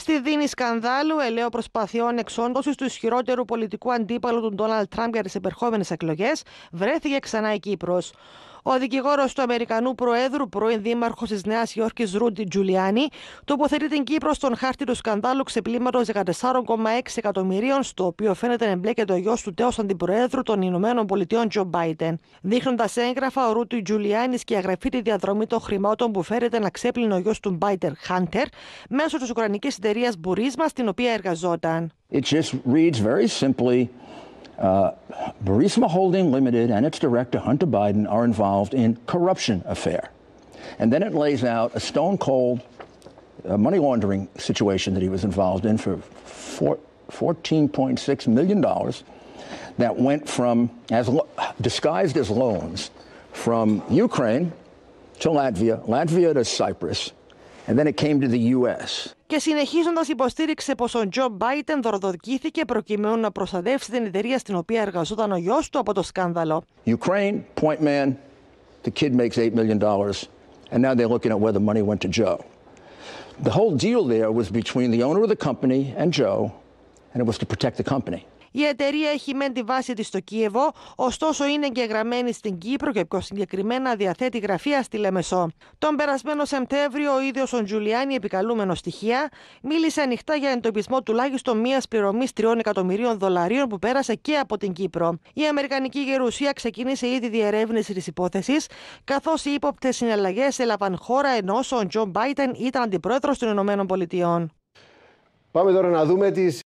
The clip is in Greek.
Στη δίνη σκανδάλου, ελαίο προσπαθειών εξόντωση του ισχυρότερου πολιτικού αντίπαλου του Ντόναλτ Τραμπ για τις επερχόμενες εκλογές, βρέθηκε ξανά η Κύπρος. Ο δικηγόρος του Αμερικανού Προέδρου, πρώην Δήμαρχος της Νέας Υόρκης Ρούντι Τζουλιάνι, τοποθετεί την Κύπρο στον χάρτη του σκανδάλου ξεπλήματος 14,6 εκατομμυρίων, στο οποίο φαίνεται να εμπλέκεται ο γιος του τέο αντιπροέδρου των Ηνωμένων Πολιτειών Τζο Μπάιτεν. Δείχνοντας έγγραφα, ο Ρούντι Τζουλιάνι και τη διαδρομή των χρημάτων που φέρεται να ξέπλυνε ο γιος του Μπάιτερ Χάντερ μέσω της Ουκρανικής εταιρείας Μπουρίσμα, στην οποία εργαζόταν. It just reads very simply. Uh, Burisma Holding Limited and its director, Hunter Biden, are involved in corruption affair. And then it lays out a stone cold uh, money laundering situation that he was involved in for four, $14.6 million that went from, as lo- disguised as loans, from Ukraine to Latvia, Latvia to Cyprus, And then it came to the US. Και συνεχίζοντας υποστήριξε πως ο Τζο Μπάιτεν δωροδοκήθηκε προκειμένου να προστατεύσει την εταιρεία στην οποία εργαζόταν ο γιος του από το σκάνδαλο. Ukraine, point man, the kid makes $8 million, and now they're looking at where the money went to Joe. The whole deal there was between the owner of the company and Joe, and it was to protect the company. Η εταιρεία έχει μεν τη βάση της στο Κίεβο, ωστόσο είναι εγγεγραμμένη στην Κύπρο και πιο συγκεκριμένα διαθέτει γραφεία στη Λεμεσό. Τον περασμένο Σεπτέμβριο, ο ίδιος ο Τζουλιάνι, επικαλούμενο στοιχεία, μίλησε ανοιχτά για εντοπισμό τουλάχιστον μίας πληρωμής 3 εκατομμυρίων δολαρίων που πέρασε και από την Κύπρο. Η Αμερικανική Γερουσία ξεκίνησε ήδη διερεύνηση της υπόθεσης, καθώς οι ύποπτες συναλλαγές έλαβαν χώρα ενώ ο Τζον Μπάιτεν ήταν αντιπρόεδρος των ΗΠΑ. Πάμε τώρα να δούμε τις